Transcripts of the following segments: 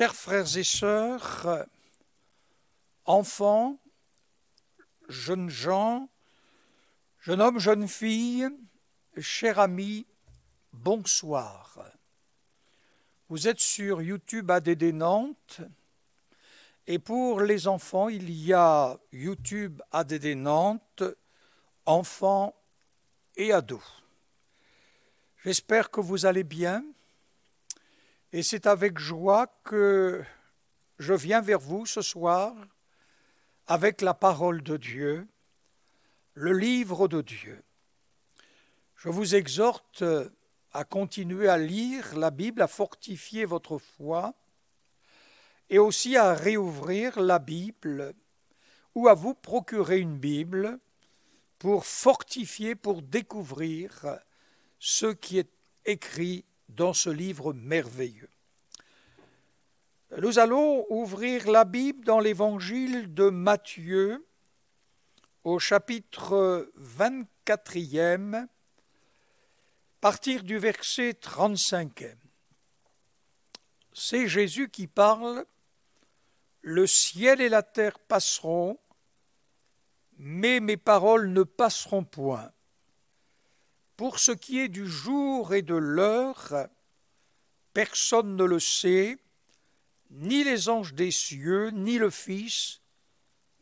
Chers frères et sœurs, enfants, jeunes gens, jeunes hommes, jeunes filles, chers amis, bonsoir. Vous êtes sur YouTube ADD Nantes et pour les enfants, il y a YouTube ADD Nantes, enfants et ados. J'espère que vous allez bien. Et c'est avec joie que je viens vers vous ce soir avec la parole de Dieu, le livre de Dieu. Je vous exhorte à continuer à lire la Bible, à fortifier votre foi et aussi à réouvrir la Bible ou à vous procurer une Bible pour fortifier, pour découvrir ce qui est écrit dans ce livre merveilleux. Nous allons ouvrir la Bible dans l'évangile de Matthieu au chapitre 24e, partir du verset 35e. C'est Jésus qui parle, Le ciel et la terre passeront, mais mes paroles ne passeront point. Pour ce qui est du jour et de l'heure, personne ne le sait, ni les anges des cieux, ni le Fils,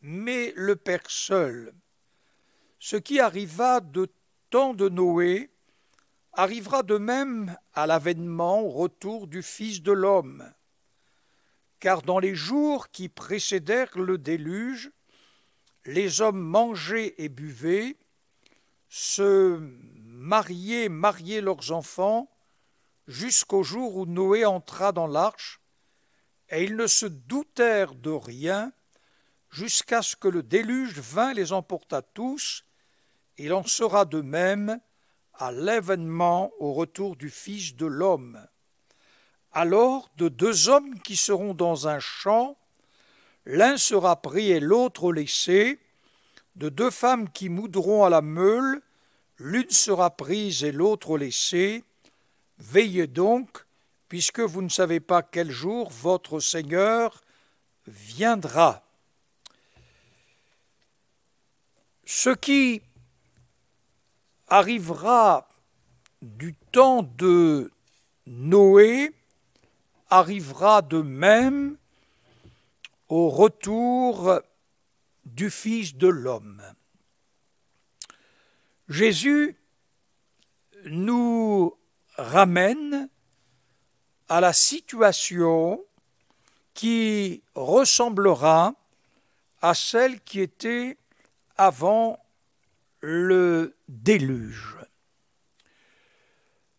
mais le Père seul. Ce qui arriva de temps de Noé arrivera de même à l'avènement, au retour du Fils de l'homme. Car dans les jours qui précédèrent le déluge, les hommes mangeaient et buvaient, se mariés mariés leurs enfants jusqu'au jour où Noé entra dans l'arche, et ils ne se doutèrent de rien jusqu'à ce que le déluge vint les emporta tous, il en sera de même à l'événement au retour du Fils de l'homme. Alors de deux hommes qui seront dans un champ, l'un sera pris et l'autre laissé, de deux femmes qui moudront à la meule, l'une sera prise et l'autre laissée. Veillez donc, puisque vous ne savez pas quel jour votre Seigneur viendra. Ce qui arrivera du temps de Noé arrivera de même au retour du Fils de l'homme. Jésus nous ramène à la situation qui ressemblera à celle qui était avant le déluge.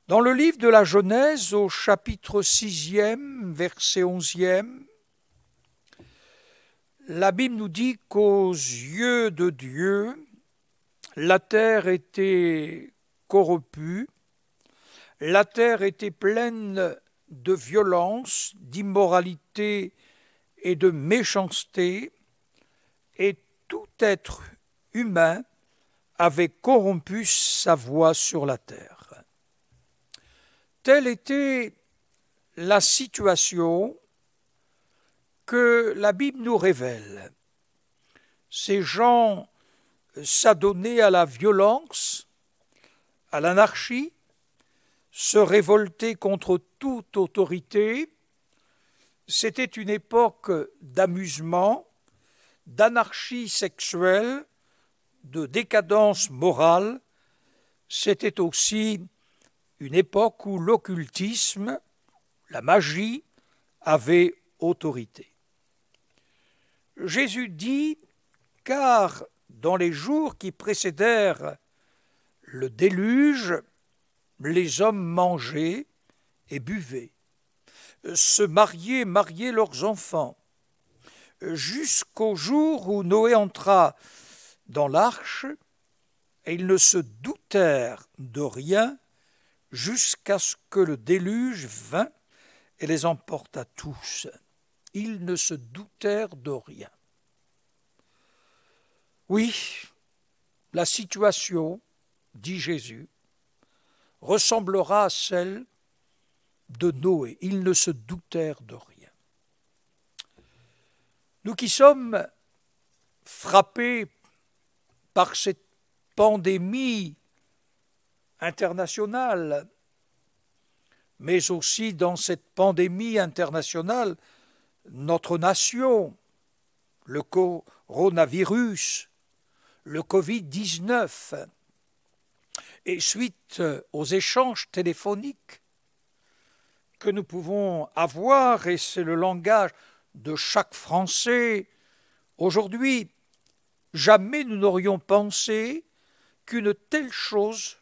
Dans le livre de la Genèse, au chapitre 6e, verset 11e, la Bible nous dit qu'aux yeux de Dieu, la terre était corrompue, la terre était pleine de violence, d'immoralité et de méchanceté, et tout être humain avait corrompu sa voix sur la terre. Telle était la situation que la Bible nous révèle. Ces gens s'adonner à la violence, à l'anarchie, se révolter contre toute autorité. C'était une époque d'amusement, d'anarchie sexuelle, de décadence morale. C'était aussi une époque où l'occultisme, la magie, avait autorité. Jésus dit, car dans les jours qui précédèrent le déluge, les hommes mangeaient et buvaient, euh, se mariaient, mariaient leurs enfants, euh, jusqu'au jour où Noé entra dans l'arche, et ils ne se doutèrent de rien jusqu'à ce que le déluge vint et les emporta tous. Ils ne se doutèrent de rien. Oui, la situation, dit Jésus, ressemblera à celle de Noé. Ils ne se doutèrent de rien. Nous qui sommes frappés par cette pandémie internationale, mais aussi dans cette pandémie internationale, notre nation, le coronavirus, le Covid-19. Et suite euh, aux échanges téléphoniques que nous pouvons avoir, et c'est le langage de chaque Français, aujourd'hui, jamais nous n'aurions pensé qu'une telle chose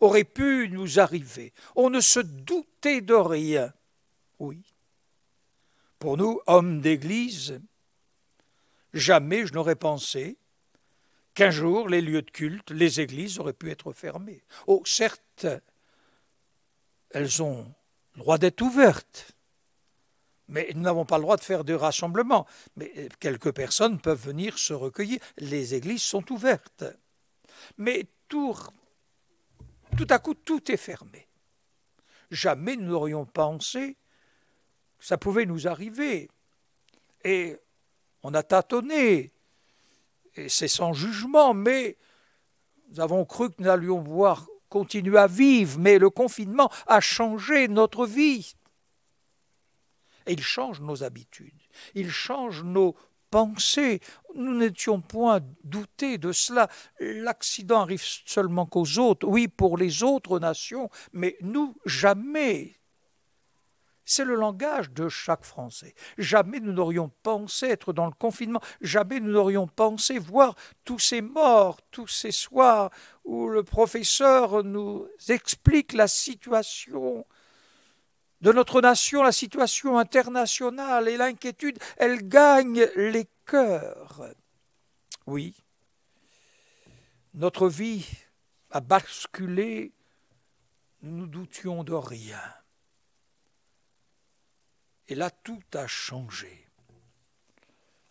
aurait pu nous arriver. On ne se doutait de rien. Oui. Pour nous, hommes d'Église, jamais je n'aurais pensé qu'un jour les lieux de culte, les églises auraient pu être fermées. Oh, certes, elles ont le droit d'être ouvertes, mais nous n'avons pas le droit de faire de rassemblements. Mais euh, quelques personnes peuvent venir se recueillir. Les églises sont ouvertes. Mais tout, tout à coup, tout est fermé. Jamais nous n'aurions pensé que ça pouvait nous arriver. Et on a tâtonné, et c'est sans jugement, mais nous avons cru que nous allions voir continuer à vivre, mais le confinement a changé notre vie. Et il change nos habitudes, il change nos pensées. Nous n'étions point doutés de cela. L'accident arrive seulement qu'aux autres, oui, pour les autres nations, mais nous, jamais. C'est le langage de chaque Français. Jamais nous n'aurions pensé être dans le confinement, jamais nous n'aurions pensé voir tous ces morts, tous ces soirs où le professeur nous explique la situation de notre nation, la situation internationale et l'inquiétude, elle gagne les cœurs. Oui, notre vie a basculé, nous nous doutions de rien. Et là, tout a changé.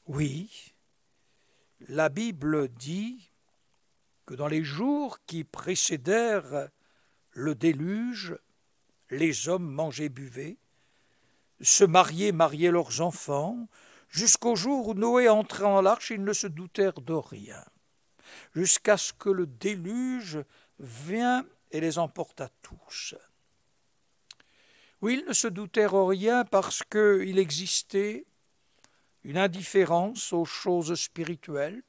Oui, la Bible dit que dans les jours qui précédèrent le déluge, les hommes mangeaient, buvaient, se mariaient, mariaient leurs enfants, jusqu'au jour où Noé entra en l'arche, ils ne se doutèrent de rien, jusqu'à ce que le déluge vienne et les emporte à tous. Oui, ils ne se doutèrent rien parce qu'il existait une indifférence aux choses spirituelles,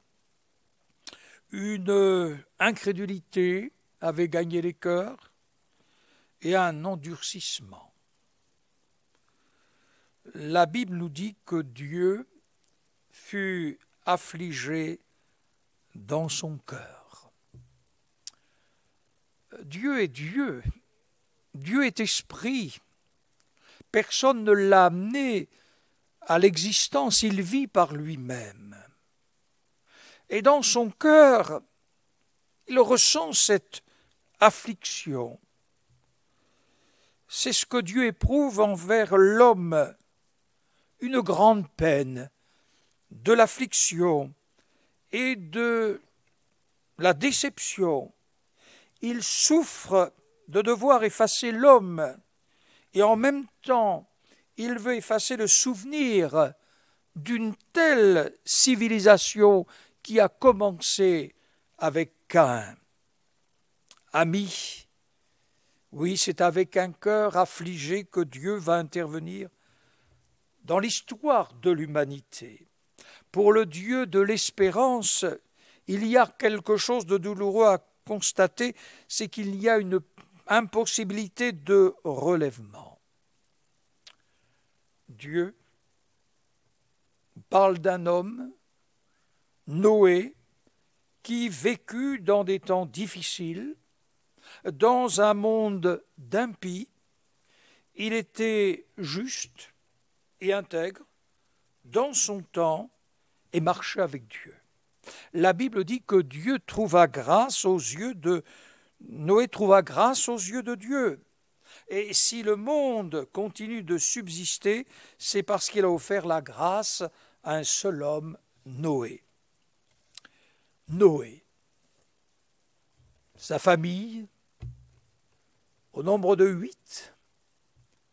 une euh, incrédulité avait gagné les cœurs et un endurcissement. La Bible nous dit que Dieu fut affligé dans son cœur. Dieu est Dieu, Dieu est esprit, Personne ne l'a amené à l'existence, il vit par lui-même. Et dans son cœur, il ressent cette affliction. C'est ce que Dieu éprouve envers l'homme, une grande peine, de l'affliction et de la déception. Il souffre de devoir effacer l'homme et en même temps, il veut effacer le souvenir d'une telle civilisation qui a commencé avec Cain. Ami, oui, c'est avec un cœur affligé que Dieu va intervenir dans l'histoire de l'humanité. Pour le Dieu de l'espérance, il y a quelque chose de douloureux à constater, c'est qu'il y a une impossibilité de relèvement. Dieu parle d'un homme, Noé, qui vécut dans des temps difficiles, dans un monde d'impies. Il était juste et intègre dans son temps et marchait avec Dieu. La Bible dit que Dieu trouva grâce aux yeux de Noé trouva grâce aux yeux de Dieu. Et si le monde continue de subsister, c'est parce qu'il a offert la grâce à un seul homme, Noé. Noé, sa famille, au nombre de huit,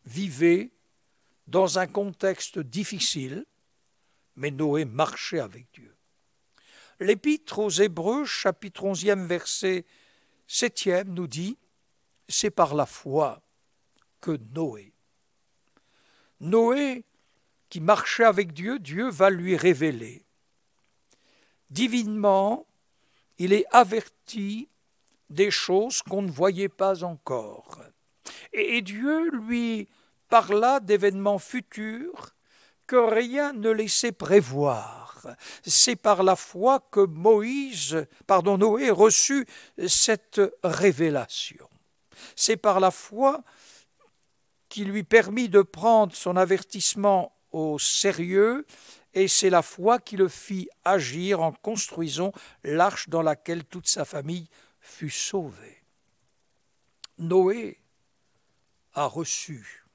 vivait dans un contexte difficile, mais Noé marchait avec Dieu. L'épître aux Hébreux, chapitre 11e, verset septième nous dit, c'est par la foi que Noé. Noé, qui marchait avec Dieu, Dieu va lui révéler. Divinement, il est averti des choses qu'on ne voyait pas encore. Et Dieu lui parla d'événements futurs que rien ne laissait prévoir. C'est par la foi que Moïse, pardon, Noé reçut cette révélation. C'est par la foi qui lui permit de prendre son avertissement au sérieux et c'est la foi qui le fit agir en construisant l'arche dans laquelle toute sa famille fut sauvée. Noé a reçu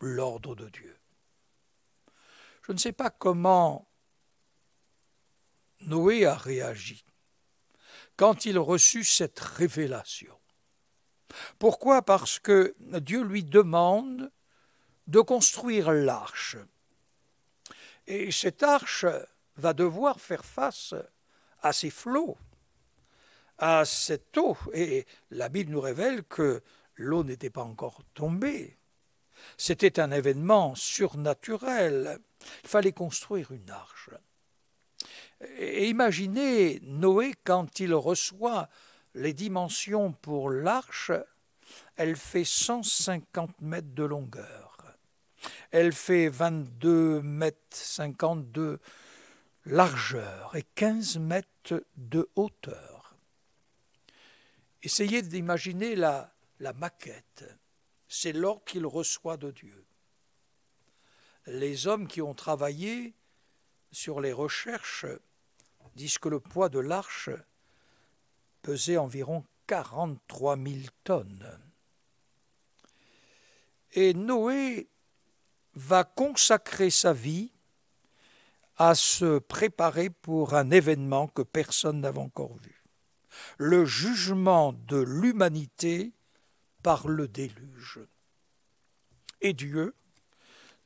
l'ordre de Dieu. Je ne sais pas comment Noé a réagi quand il reçut cette révélation. Pourquoi Parce que Dieu lui demande de construire l'arche. Et cette arche va devoir faire face à ces flots, à cette eau. Et la Bible nous révèle que l'eau n'était pas encore tombée. C'était un événement surnaturel. Il fallait construire une arche imaginez Noé quand il reçoit les dimensions pour l'arche, elle fait 150 mètres de longueur. Elle fait 22 mètres 50 de largeur et 15 mètres de hauteur. Essayez d'imaginer la, maquette. C'est l'or qu'il reçoit de Dieu. Les hommes qui ont travaillé sur les recherches disent que le poids de l'arche pesait environ 43 000 tonnes. Et Noé va consacrer sa vie à se préparer pour un événement que personne n'avait encore vu. Le jugement de l'humanité par le déluge. Et Dieu,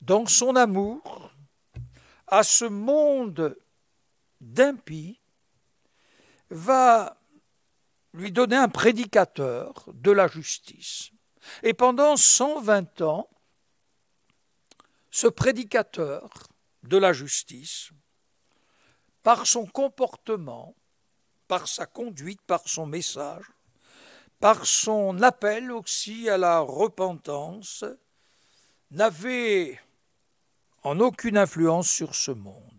dans son amour, à ce monde d'impie va lui donner un prédicateur de la justice. Et pendant 120 ans, ce prédicateur de la justice, par son comportement, par sa conduite, par son message, par son appel aussi à la repentance, n'avait en aucune influence sur ce monde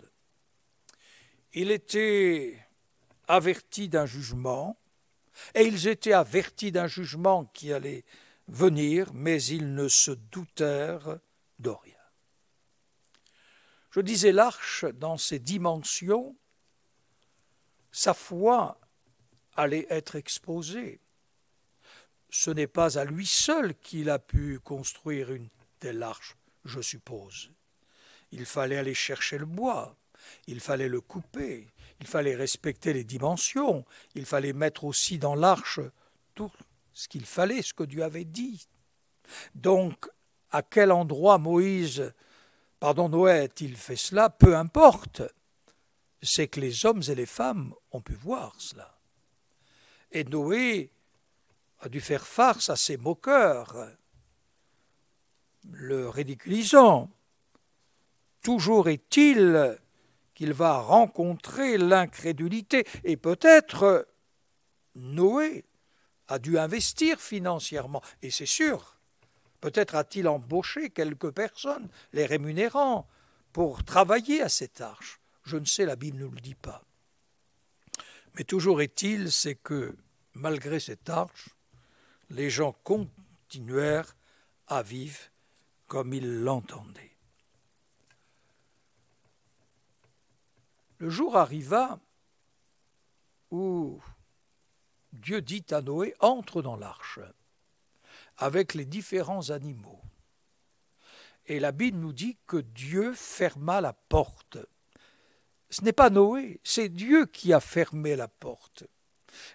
il était averti d'un jugement, et ils étaient avertis d'un jugement qui allait venir, mais ils ne se doutèrent de rien. Je disais l'arche dans ses dimensions, sa foi allait être exposée. Ce n'est pas à lui seul qu'il a pu construire une telle arche, je suppose. Il fallait aller chercher le bois, il fallait le couper, il fallait respecter les dimensions, il fallait mettre aussi dans l'arche tout ce qu'il fallait, ce que Dieu avait dit. Donc, à quel endroit Moïse, pardon Noé, a-t-il fait cela Peu importe. C'est que les hommes et les femmes ont pu voir cela. Et Noé a dû faire farce à ses moqueurs, le ridiculisant. Toujours est-il qu'il va rencontrer l'incrédulité. Et peut-être euh, Noé a dû investir financièrement, et c'est sûr. Peut-être a-t-il embauché quelques personnes, les rémunérant, pour travailler à cette arche. Je ne sais, la Bible ne le dit pas. Mais toujours est-il, c'est que malgré cette arche, les gens continuèrent à vivre comme ils l'entendaient. Le jour arriva où Dieu dit à Noé, entre dans l'arche avec les différents animaux. Et la Bible nous dit que Dieu ferma la porte. Ce n'est pas Noé, c'est Dieu qui a fermé la porte.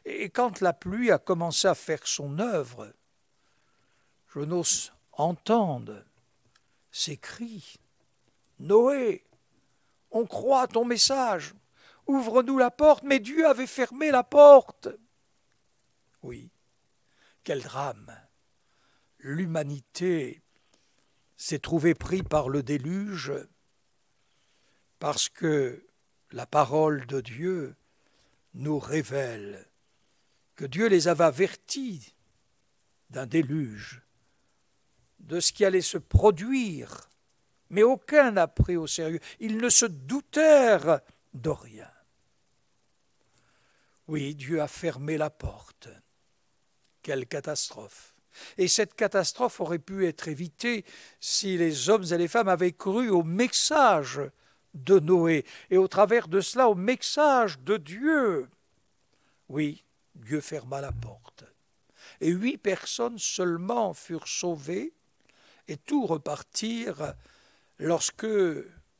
Et quand la pluie a commencé à faire son œuvre, je n'ose entendre ses cris. Noé, on croit à ton message. Ouvre-nous la porte, mais Dieu avait fermé la porte. Oui, quel drame. L'humanité s'est trouvée pris par le déluge parce que la parole de Dieu nous révèle que Dieu les avait avertis d'un déluge, de ce qui allait se produire mais aucun n'a pris au sérieux. Ils ne se doutèrent de rien. Oui, Dieu a fermé la porte. Quelle catastrophe. Et cette catastrophe aurait pu être évitée si les hommes et les femmes avaient cru au message de Noé et au travers de cela au message de Dieu. Oui, Dieu ferma la porte. Et huit personnes seulement furent sauvées et tout repartirent lorsque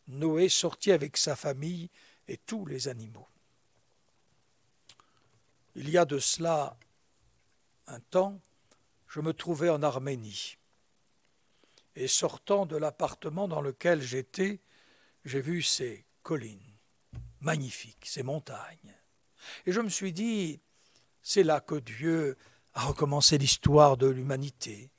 Noé sortit avec sa famille et tous les animaux. Il y a de cela un temps, je me trouvais en Arménie. Et sortant de l'appartement dans lequel j'étais, j'ai vu ces collines magnifiques, ces montagnes. Et je me suis dit, c'est là que Dieu a recommencé l'histoire de l'humanité.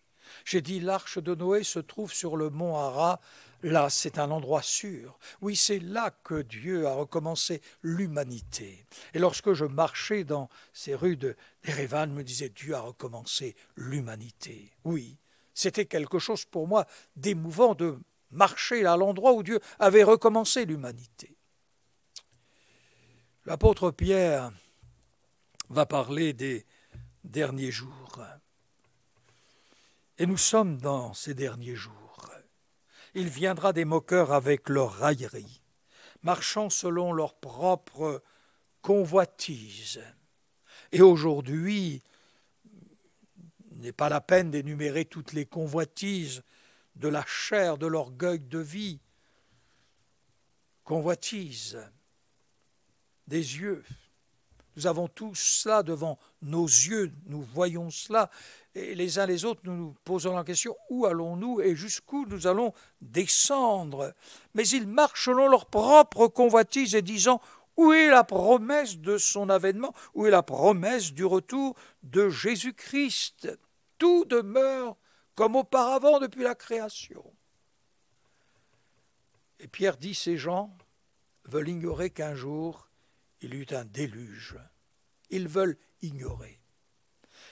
J'ai dit, l'arche de Noé se trouve sur le mont Ara. Là, c'est un endroit sûr. Oui, c'est là que Dieu a recommencé l'humanité. Et lorsque je marchais dans ces rues de d'Erevan, me disait Dieu a recommencé l'humanité. Oui, c'était quelque chose pour moi d'émouvant de marcher à l'endroit où Dieu avait recommencé l'humanité. L'apôtre Pierre va parler des derniers jours. Et nous sommes dans ces derniers jours. Il viendra des moqueurs avec leur raillerie, marchant selon leur propre convoitise. Et aujourd'hui, n'est pas la peine d'énumérer toutes les convoitises de la chair, de l'orgueil de vie, convoitise des yeux, nous avons tout cela devant nos yeux, nous voyons cela, et les uns les autres, nous nous posons la question, où allons-nous et jusqu'où nous allons descendre Mais ils marchent selon leur propre convoitise et disant, où est la promesse de son avènement Où est la promesse du retour de Jésus-Christ Tout demeure comme auparavant depuis la création. Et Pierre dit, ces gens veulent ignorer qu'un jour il y eut un déluge. Ils veulent ignorer.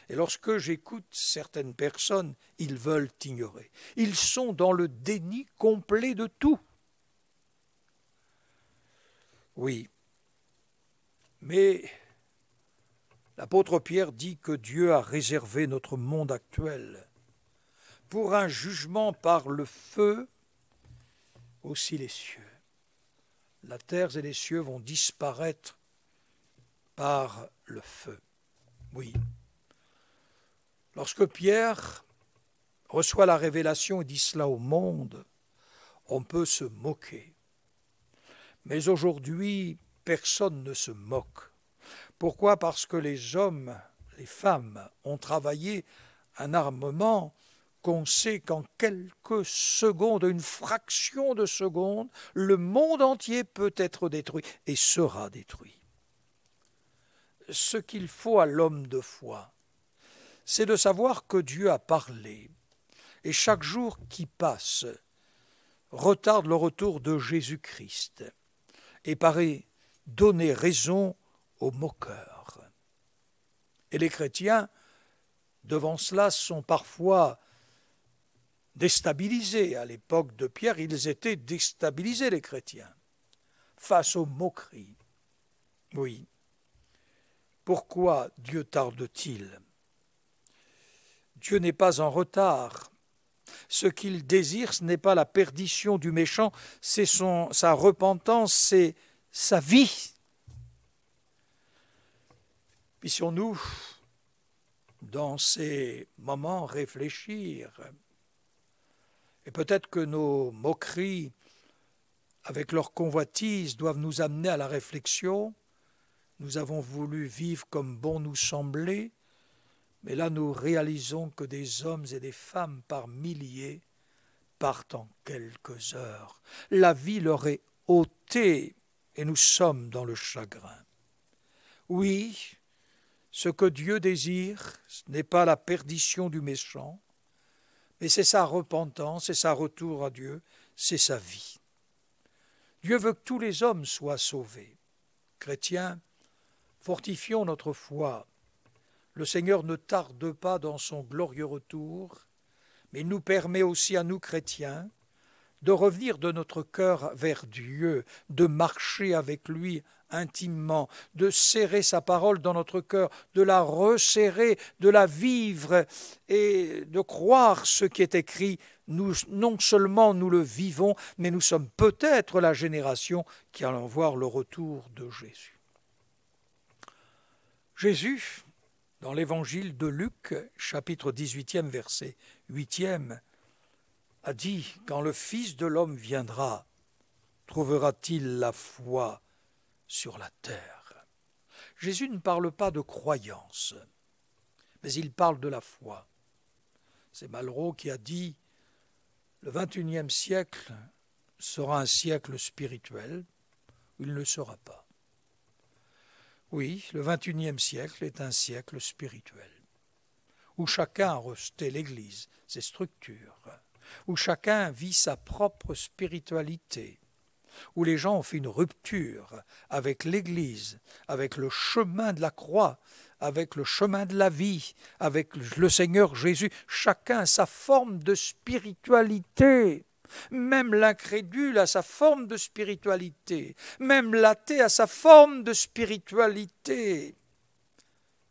Et lorsque j'écoute certaines personnes, ils veulent ignorer. Ils sont dans le déni complet de tout. Oui. Mais l'apôtre Pierre dit que Dieu a réservé notre monde actuel pour un jugement par le feu, aussi les cieux. La terre et les cieux vont disparaître par le feu. Oui. Lorsque Pierre reçoit la révélation et dit cela au monde, on peut se moquer. Mais aujourd'hui, personne ne se moque. Pourquoi Parce que les hommes, les femmes ont travaillé un armement qu'on sait qu'en quelques secondes, une fraction de seconde, le monde entier peut être détruit et sera détruit ce qu'il faut à l'homme de foi, c'est de savoir que Dieu a parlé, et chaque jour qui passe retarde le retour de Jésus-Christ, et paraît donner raison aux moqueurs. Et les chrétiens, devant cela, sont parfois déstabilisés. À l'époque de Pierre, ils étaient déstabilisés, les chrétiens, face aux moqueries. Oui. Pourquoi Dieu tarde-t-il Dieu n'est pas en retard. Ce qu'il désire, ce n'est pas la perdition du méchant, c'est sa repentance, c'est sa vie. Puissions-nous, dans ces moments, réfléchir. Et peut-être que nos moqueries, avec leur convoitise, doivent nous amener à la réflexion nous avons voulu vivre comme bon nous semblait, mais là nous réalisons que des hommes et des femmes par milliers partent en quelques heures. La vie leur est ôtée et nous sommes dans le chagrin. Oui, ce que Dieu désire, ce n'est pas la perdition du méchant, mais c'est sa repentance, c'est sa retour à Dieu, c'est sa vie. Dieu veut que tous les hommes soient sauvés, chrétiens, Fortifions notre foi. Le Seigneur ne tarde pas dans son glorieux retour, mais il nous permet aussi à nous chrétiens de revenir de notre cœur vers Dieu, de marcher avec lui intimement, de serrer sa parole dans notre cœur, de la resserrer, de la vivre et de croire ce qui est écrit. Nous, non seulement nous le vivons, mais nous sommes peut-être la génération qui allons voir le retour de Jésus. Jésus, dans l'évangile de Luc, chapitre 18e, verset 8e, a dit Quand le Fils de l'homme viendra, trouvera-t-il la foi sur la terre Jésus ne parle pas de croyance, mais il parle de la foi. C'est Malraux qui a dit Le XXIe siècle sera un siècle spirituel, il ne sera pas. Oui, le XXIe siècle est un siècle spirituel, où chacun a resté l'Église, ses structures, où chacun vit sa propre spiritualité, où les gens ont fait une rupture avec l'Église, avec le chemin de la croix, avec le chemin de la vie, avec le Seigneur Jésus, chacun sa forme de spiritualité. Même l'incrédule a sa forme de spiritualité. Même l'athée a sa forme de spiritualité,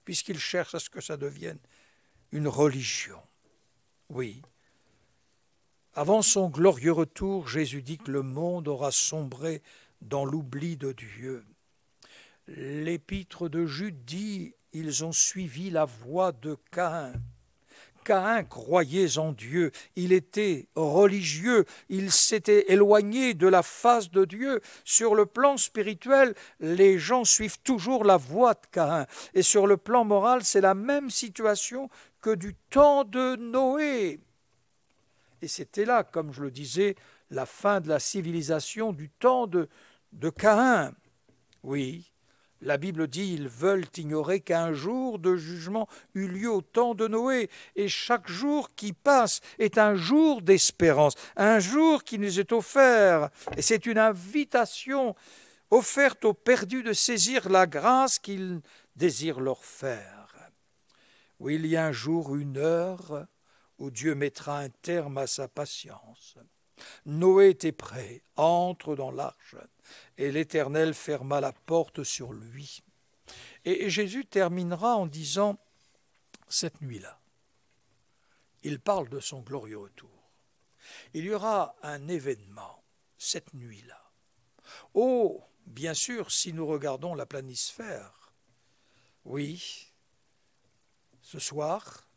puisqu'il cherche à ce que ça devienne une religion. Oui. Avant son glorieux retour, Jésus dit que le monde aura sombré dans l'oubli de Dieu. L'épître de Jude dit Ils ont suivi la voie de Cain ». Caïn croyait en Dieu, il était religieux, il s'était éloigné de la face de Dieu. Sur le plan spirituel, les gens suivent toujours la voie de Caïn. Et sur le plan moral, c'est la même situation que du temps de Noé. Et c'était là, comme je le disais, la fin de la civilisation du temps de, de Caïn. Oui, la Bible dit ils veulent ignorer qu'un jour de jugement eut lieu au temps de Noé, et chaque jour qui passe est un jour d'espérance, un jour qui nous est offert, et c'est une invitation offerte aux perdus de saisir la grâce qu'ils désirent leur faire. Oui, il y a un jour, une heure, où Dieu mettra un terme à sa patience. Noé était prêt, entre dans l'arche, et l'Éternel ferma la porte sur lui. Et Jésus terminera en disant, cette nuit-là, il parle de son glorieux retour. Il y aura un événement cette nuit-là. Oh, bien sûr, si nous regardons la planisphère, oui, ce soir,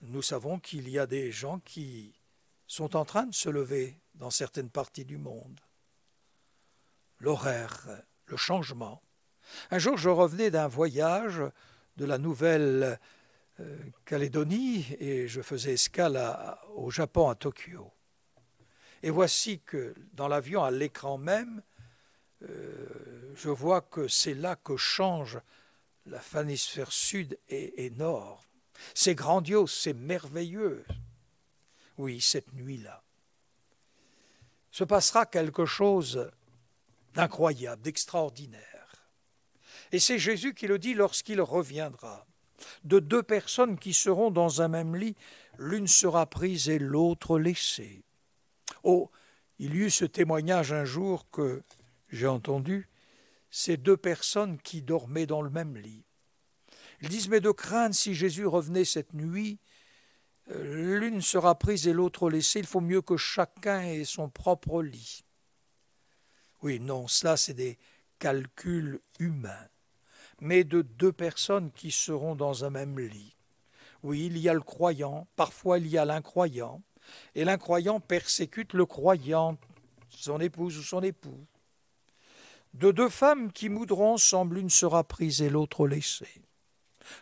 nous savons qu'il y a des gens qui sont en train de se lever dans certaines parties du monde. L'horaire, le changement. Un jour, je revenais d'un voyage de la Nouvelle-Calédonie euh, et je faisais escale au Japon, à Tokyo. Et voici que dans l'avion, à l'écran même, euh, je vois que c'est là que change la fanisphère sud et nord. C'est grandiose, c'est merveilleux oui, cette nuit-là, se passera quelque chose d'incroyable, d'extraordinaire. Et c'est Jésus qui le dit lorsqu'il reviendra. De deux personnes qui seront dans un même lit, l'une sera prise et l'autre laissée. Oh, il y eut ce témoignage un jour que j'ai entendu, ces deux personnes qui dormaient dans le même lit. Ils disent, mais de crainte si Jésus revenait cette nuit, l'une sera prise et l'autre laissée, il faut mieux que chacun ait son propre lit. Oui, non, cela c'est des calculs humains, mais de deux personnes qui seront dans un même lit. Oui, il y a le croyant, parfois il y a l'incroyant, et l'incroyant persécute le croyant, son épouse ou son époux. De deux femmes qui moudront ensemble, l'une sera prise et l'autre laissée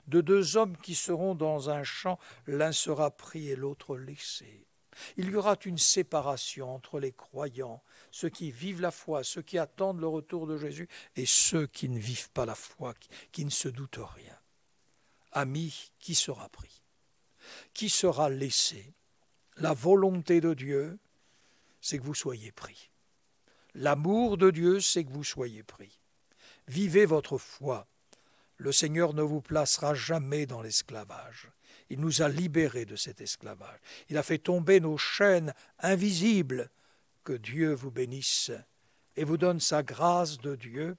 de deux hommes qui seront dans un champ, l'un sera pris et l'autre laissé. Il y aura une séparation entre les croyants, ceux qui vivent la foi, ceux qui attendent le retour de Jésus, et ceux qui ne vivent pas la foi, qui ne se doutent rien. Amis, qui sera pris Qui sera laissé La volonté de Dieu, c'est que vous soyez pris. L'amour de Dieu, c'est que vous soyez pris. Vivez votre foi. Le Seigneur ne vous placera jamais dans l'esclavage. Il nous a libérés de cet esclavage. Il a fait tomber nos chaînes invisibles. Que Dieu vous bénisse et vous donne sa grâce de Dieu.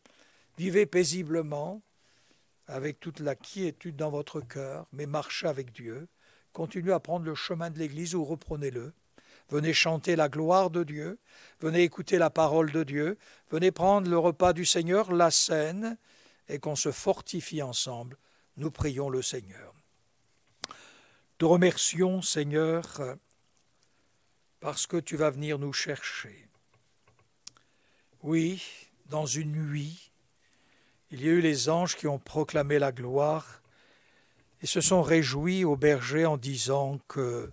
Vivez paisiblement, avec toute la quiétude dans votre cœur, mais marchez avec Dieu. Continuez à prendre le chemin de l'Église ou reprenez-le. Venez chanter la gloire de Dieu, venez écouter la parole de Dieu, venez prendre le repas du Seigneur, la scène, et qu'on se fortifie ensemble, nous prions le Seigneur. Te remercions, Seigneur, parce que tu vas venir nous chercher. Oui, dans une nuit, il y a eu les anges qui ont proclamé la gloire et se sont réjouis au berger en disant que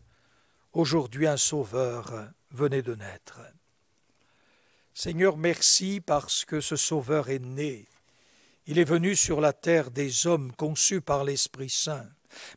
aujourd'hui un sauveur venait de naître. Seigneur, merci parce que ce sauveur est né il est venu sur la terre des hommes conçus par l'Esprit Saint.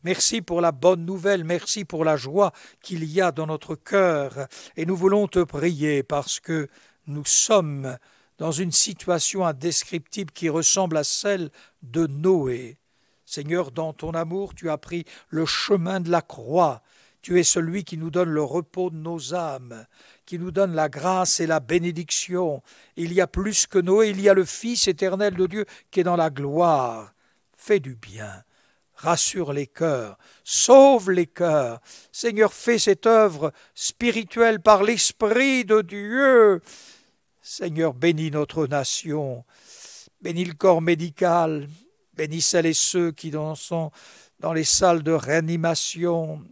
Merci pour la bonne nouvelle, merci pour la joie qu'il y a dans notre cœur, et nous voulons te prier parce que nous sommes dans une situation indescriptible qui ressemble à celle de Noé. Seigneur, dans ton amour, tu as pris le chemin de la croix, tu es celui qui nous donne le repos de nos âmes, qui nous donne la grâce et la bénédiction. Il y a plus que Noé, il y a le Fils éternel de Dieu qui est dans la gloire. Fais du bien, rassure les cœurs, sauve les cœurs. Seigneur, fais cette œuvre spirituelle par l'Esprit de Dieu. Seigneur, bénis notre nation, bénis le corps médical, bénis celles et ceux qui dans sont dans les salles de réanimation,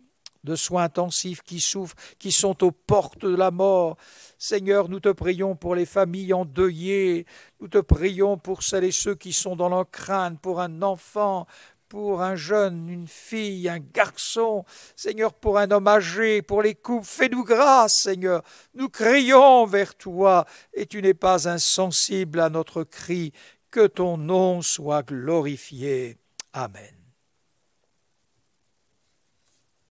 de soins intensifs qui souffrent, qui sont aux portes de la mort. Seigneur, nous te prions pour les familles endeuillées, nous te prions pour celles et ceux qui sont dans crainte, pour un enfant, pour un jeune, une fille, un garçon, Seigneur, pour un homme âgé, pour les couples, fais-nous grâce, Seigneur. Nous crions vers toi, et tu n'es pas insensible à notre cri. Que ton nom soit glorifié. Amen.